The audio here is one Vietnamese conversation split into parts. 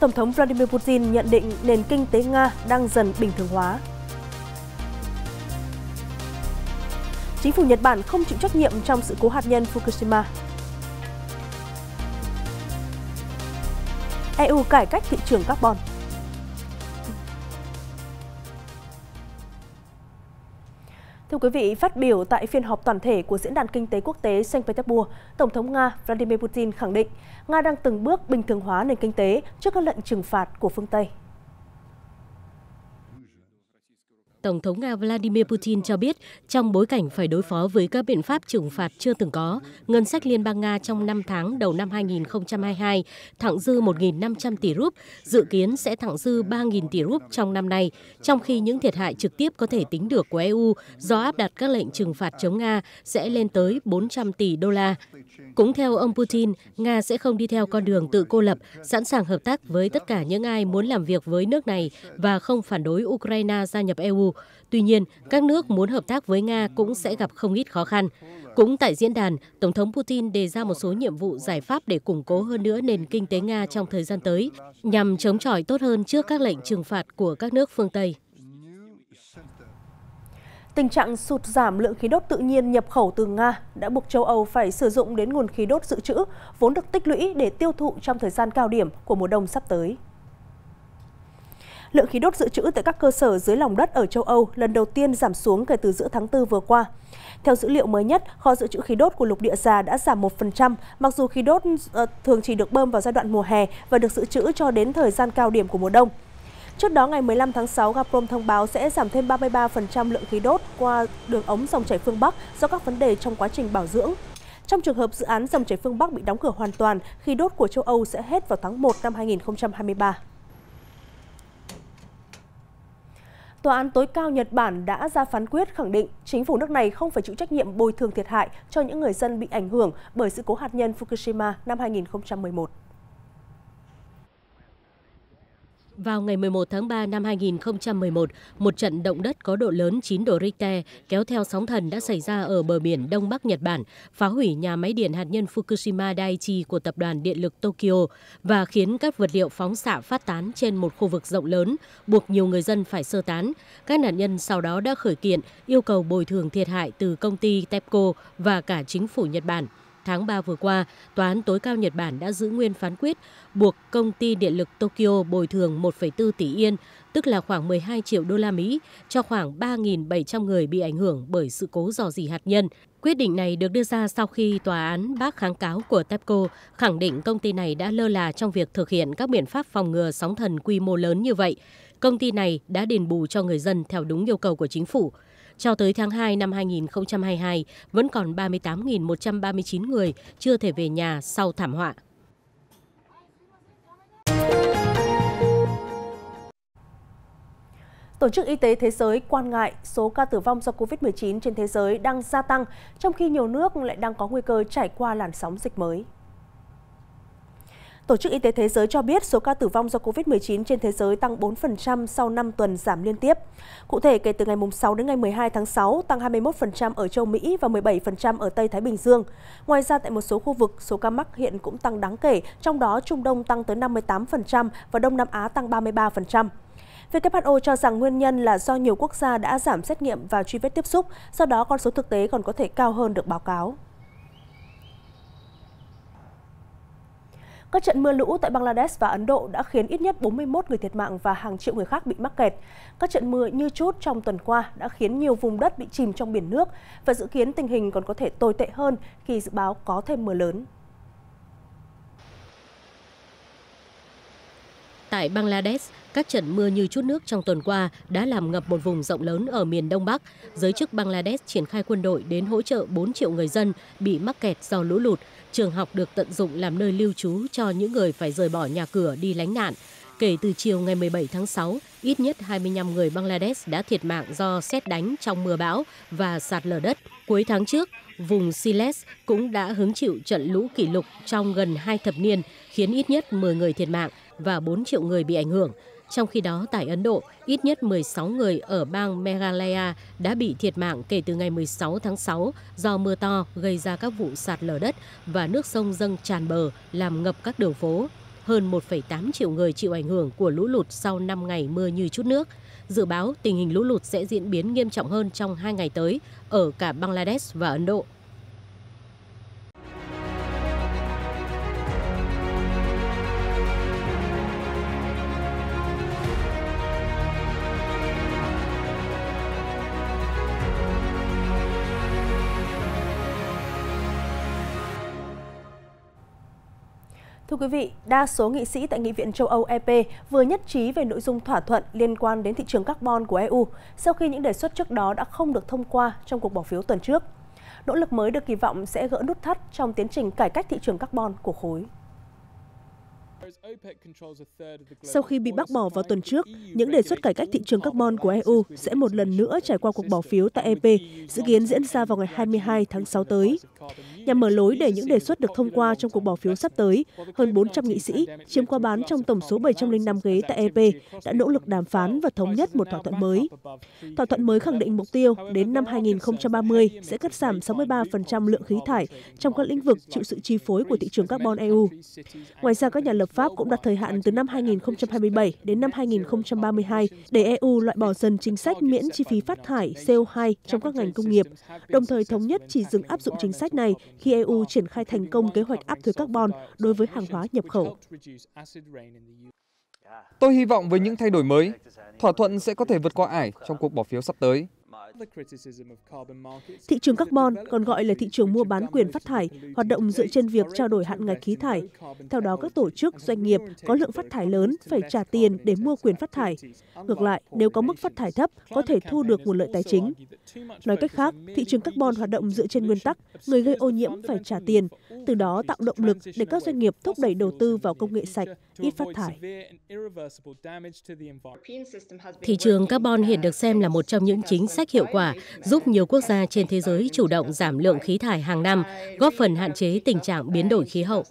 Tổng thống Vladimir Putin nhận định nền kinh tế Nga đang dần bình thường hóa. Chính phủ Nhật Bản không chịu trách nhiệm trong sự cố hạt nhân Fukushima. EU cải cách thị trường carbon. Thưa quý vị, phát biểu tại phiên họp toàn thể của Diễn đàn Kinh tế Quốc tế Saint Petersburg, Tổng thống Nga Vladimir Putin khẳng định Nga đang từng bước bình thường hóa nền kinh tế trước các lệnh trừng phạt của phương Tây. Tổng thống Nga Vladimir Putin cho biết, trong bối cảnh phải đối phó với các biện pháp trừng phạt chưa từng có, ngân sách Liên bang Nga trong 5 tháng đầu năm 2022 thẳng dư 1.500 tỷ rúp, dự kiến sẽ thẳng dư 3.000 tỷ rúp trong năm nay, trong khi những thiệt hại trực tiếp có thể tính được của EU do áp đặt các lệnh trừng phạt chống Nga sẽ lên tới 400 tỷ đô la. Cũng theo ông Putin, Nga sẽ không đi theo con đường tự cô lập, sẵn sàng hợp tác với tất cả những ai muốn làm việc với nước này và không phản đối Ukraine gia nhập EU. Tuy nhiên, các nước muốn hợp tác với Nga cũng sẽ gặp không ít khó khăn. Cũng tại diễn đàn, Tổng thống Putin đề ra một số nhiệm vụ giải pháp để củng cố hơn nữa nền kinh tế Nga trong thời gian tới, nhằm chống chọi tốt hơn trước các lệnh trừng phạt của các nước phương Tây. Tình trạng sụt giảm lượng khí đốt tự nhiên nhập khẩu từ Nga đã buộc châu Âu phải sử dụng đến nguồn khí đốt dự trữ, vốn được tích lũy để tiêu thụ trong thời gian cao điểm của mùa đông sắp tới lượng khí đốt dự trữ tại các cơ sở dưới lòng đất ở châu Âu lần đầu tiên giảm xuống kể từ giữa tháng 4 vừa qua. Theo dữ liệu mới nhất, kho dự trữ khí đốt của lục địa già đã giảm 1%, mặc dù khí đốt ờ, thường chỉ được bơm vào giai đoạn mùa hè và được dự trữ cho đến thời gian cao điểm của mùa đông. Trước đó, ngày 15 tháng 6, Gazprom thông báo sẽ giảm thêm 33% lượng khí đốt qua đường ống dòng chảy phương Bắc do các vấn đề trong quá trình bảo dưỡng. Trong trường hợp dự án dòng chảy phương Bắc bị đóng cửa hoàn toàn, khí đốt của châu Âu sẽ hết vào tháng 1 năm 2023. Tòa án tối cao Nhật Bản đã ra phán quyết khẳng định chính phủ nước này không phải chịu trách nhiệm bồi thường thiệt hại cho những người dân bị ảnh hưởng bởi sự cố hạt nhân Fukushima năm 2011. Vào ngày 11 tháng 3 năm 2011, một trận động đất có độ lớn 9 độ Richter kéo theo sóng thần đã xảy ra ở bờ biển Đông Bắc Nhật Bản, phá hủy nhà máy điện hạt nhân Fukushima Daiichi của Tập đoàn Điện lực Tokyo và khiến các vật liệu phóng xạ phát tán trên một khu vực rộng lớn, buộc nhiều người dân phải sơ tán. Các nạn nhân sau đó đã khởi kiện, yêu cầu bồi thường thiệt hại từ công ty TEPCO và cả chính phủ Nhật Bản tháng 3 vừa qua, Tòa án tối cao Nhật Bản đã giữ nguyên phán quyết buộc công ty điện lực Tokyo bồi thường 1,4 tỷ yên, tức là khoảng 12 triệu đô la Mỹ, cho khoảng 3.700 người bị ảnh hưởng bởi sự cố rò rỉ hạt nhân. Quyết định này được đưa ra sau khi tòa án bác kháng cáo của TEPCO khẳng định công ty này đã lơ là trong việc thực hiện các biện pháp phòng ngừa sóng thần quy mô lớn như vậy. Công ty này đã đền bù cho người dân theo đúng yêu cầu của chính phủ. Cho tới tháng 2 năm 2022, vẫn còn 38.139 người chưa thể về nhà sau thảm họa. Tổ chức Y tế Thế giới quan ngại số ca tử vong do COVID-19 trên thế giới đang gia tăng, trong khi nhiều nước lại đang có nguy cơ trải qua làn sóng dịch mới. Tổ chức Y tế Thế giới cho biết số ca tử vong do COVID-19 trên thế giới tăng 4% sau 5 tuần giảm liên tiếp. Cụ thể, kể từ ngày 6 đến ngày 12 tháng 6, tăng 21% ở châu Mỹ và 17% ở Tây Thái Bình Dương. Ngoài ra, tại một số khu vực, số ca mắc hiện cũng tăng đáng kể, trong đó Trung Đông tăng tới 58% và Đông Nam Á tăng 33%. WHO cho rằng nguyên nhân là do nhiều quốc gia đã giảm xét nghiệm và truy vết tiếp xúc, sau đó con số thực tế còn có thể cao hơn được báo cáo. Các trận mưa lũ tại Bangladesh và Ấn Độ đã khiến ít nhất 41 người thiệt mạng và hàng triệu người khác bị mắc kẹt. Các trận mưa như chút trong tuần qua đã khiến nhiều vùng đất bị chìm trong biển nước và dự kiến tình hình còn có thể tồi tệ hơn khi dự báo có thêm mưa lớn. Tại Bangladesh, các trận mưa như chút nước trong tuần qua đã làm ngập một vùng rộng lớn ở miền Đông Bắc. Giới chức Bangladesh triển khai quân đội đến hỗ trợ 4 triệu người dân bị mắc kẹt do lũ lụt. Trường học được tận dụng làm nơi lưu trú cho những người phải rời bỏ nhà cửa đi lánh nạn. Kể từ chiều ngày 17 tháng 6, ít nhất 25 người Bangladesh đã thiệt mạng do xét đánh trong mưa bão và sạt lở đất. Cuối tháng trước, vùng Siles cũng đã hứng chịu trận lũ kỷ lục trong gần hai thập niên, khiến ít nhất 10 người thiệt mạng và 4 triệu người bị ảnh hưởng. Trong khi đó, tại Ấn Độ, ít nhất 16 người ở bang Meghalaya đã bị thiệt mạng kể từ ngày 16 tháng 6 do mưa to gây ra các vụ sạt lở đất và nước sông dâng tràn bờ làm ngập các đường phố. Hơn 1,8 triệu người chịu ảnh hưởng của lũ lụt sau 5 ngày mưa như chút nước. Dự báo tình hình lũ lụt sẽ diễn biến nghiêm trọng hơn trong hai ngày tới ở cả Bangladesh và Ấn Độ. Thưa quý vị, đa số nghị sĩ tại Nghị viện châu Âu EP vừa nhất trí về nội dung thỏa thuận liên quan đến thị trường carbon của EU sau khi những đề xuất trước đó đã không được thông qua trong cuộc bỏ phiếu tuần trước. Nỗ lực mới được kỳ vọng sẽ gỡ nút thắt trong tiến trình cải cách thị trường carbon của khối. Sau khi bị bác bỏ vào tuần trước, e những đề xuất cải cách thị trường carbon của EU sẽ một lần nữa trải qua cuộc bỏ phiếu tại EP, e e dự kiến diễn ra vào ngày 22 tháng 6 tới. Nhằm mở lối để những đề xuất được thông qua trong cuộc bỏ phiếu sắp tới, hơn 400 nghị sĩ, chiếm qua bán trong tổng số 705 ghế tại EP, đã nỗ lực đàm phán và thống nhất một thỏa thuận mới. Thỏa thuận mới khẳng định mục tiêu đến năm 2030 sẽ cắt giảm 63% lượng khí thải trong các lĩnh vực chịu sự chi phối của thị trường carbon EU. Ngoài ra, các nhà lập pháp cũng đặt thời hạn từ năm 2027 đến năm 2032 để EU loại bỏ dần chính sách miễn chi phí phát thải CO2 trong các ngành công nghiệp, đồng thời thống nhất chỉ dừng áp dụng chính sách này khi EU triển khai thành công kế hoạch áp thuế carbon đối với hàng hóa nhập khẩu. Tôi hy vọng với những thay đổi mới, thỏa thuận sẽ có thể vượt qua ải trong cuộc bỏ phiếu sắp tới. Thị trường carbon còn gọi là thị trường mua bán quyền phát thải, hoạt động dựa trên việc trao đổi hạn ngạch khí thải. Theo đó, các tổ chức, doanh nghiệp có lượng phát thải lớn phải trả tiền để mua quyền phát thải. Ngược lại, nếu có mức phát thải thấp, có thể thu được nguồn lợi tài chính. Nói cách khác, thị trường carbon hoạt động dựa trên nguyên tắc người gây ô nhiễm phải trả tiền, từ đó tạo động lực để các doanh nghiệp thúc đẩy đầu tư vào công nghệ sạch, ít phát thải. Thị trường carbon hiện được xem là một trong những chính sách hiệu quả giúp nhiều quốc gia trên thế giới chủ động giảm lượng khí thải hàng năm, góp phần hạn chế tình trạng biến đổi khí hậu.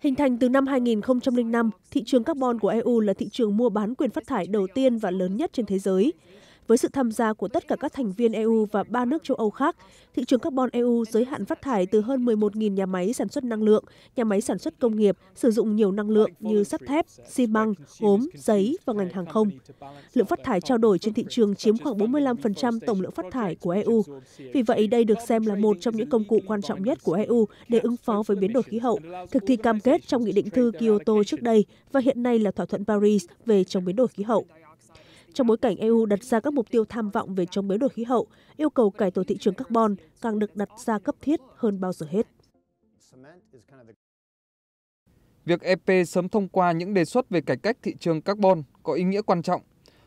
Hình thành từ năm 2005, thị trường carbon của EU là thị trường mua bán quyền phát thải đầu tiên và lớn nhất trên thế giới với sự tham gia của tất cả các thành viên eu và ba nước châu âu khác thị trường carbon eu giới hạn phát thải từ hơn 11.000 nhà máy sản xuất năng lượng nhà máy sản xuất công nghiệp sử dụng nhiều năng lượng như sắt thép xi măng gốm giấy và ngành hàng không lượng phát thải trao đổi trên thị trường chiếm khoảng 45% tổng lượng phát thải của eu vì vậy đây được xem là một trong những công cụ quan trọng nhất của eu để ứng phó với biến đổi khí hậu thực thi cam kết trong nghị định thư kyoto trước đây và hiện nay là thỏa thuận paris về chống biến đổi khí hậu trong bối cảnh eu đặt ra các mục tiêu tham vọng về chống biến đổi khí hậu yêu cầu cải tổ thị trường carbon càng được đặt ra cấp thiết hơn bao giờ hết Việc EP sớm thông qua những đề xuất về cải cách thị trường carbon có ý nghĩa quan trọng,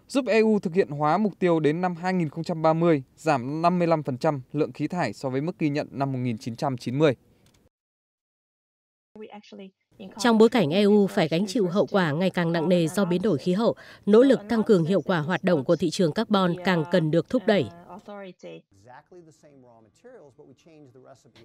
giúp EU thực hiện hóa mục tiêu đến năm 2030 giảm 55% lượng khí thải so với mức ghi nhận năm 1990. Trong bối cảnh EU phải gánh chịu hậu quả ngày càng nặng nề do biến đổi khí hậu, nỗ lực tăng cường hiệu quả hoạt động của thị trường carbon càng cần được thúc đẩy.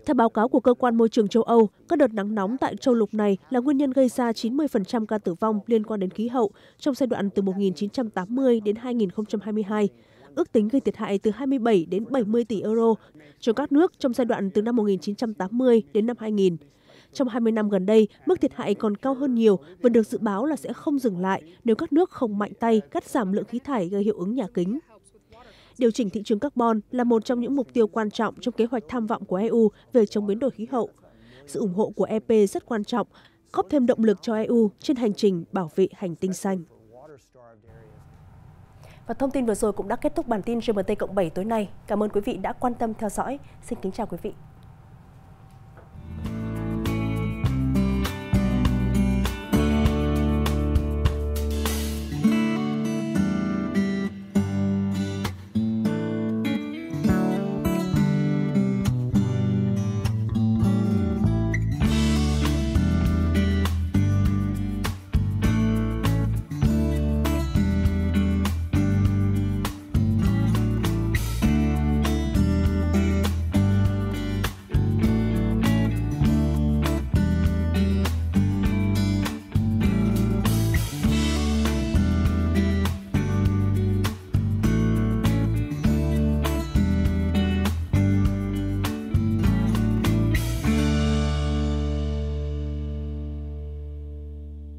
Theo báo cáo của Cơ quan Môi trường châu Âu, các đợt nắng nóng tại châu lục này là nguyên nhân gây ra 90% ca tử vong liên quan đến khí hậu trong giai đoạn từ 1980 đến 2022 ước tính gây thiệt hại từ 27 đến 70 tỷ euro cho các nước trong giai đoạn từ năm 1980 đến năm 2000 trong hai mươi năm gần đây mức thiệt hại còn cao hơn nhiều và được dự báo là sẽ không dừng lại nếu các nước không mạnh tay cắt giảm lượng khí thải gây hiệu ứng nhà kính Điều chỉnh thị trường carbon là một trong những mục tiêu quan trọng trong kế hoạch tham vọng của EU về chống biến đổi khí hậu. Sự ủng hộ của EP rất quan trọng, góp thêm động lực cho EU trên hành trình bảo vệ hành tinh xanh. Và thông tin vừa rồi cũng đã kết thúc bản tin GMT cộng 7 tối nay. Cảm ơn quý vị đã quan tâm theo dõi. Xin kính chào quý vị.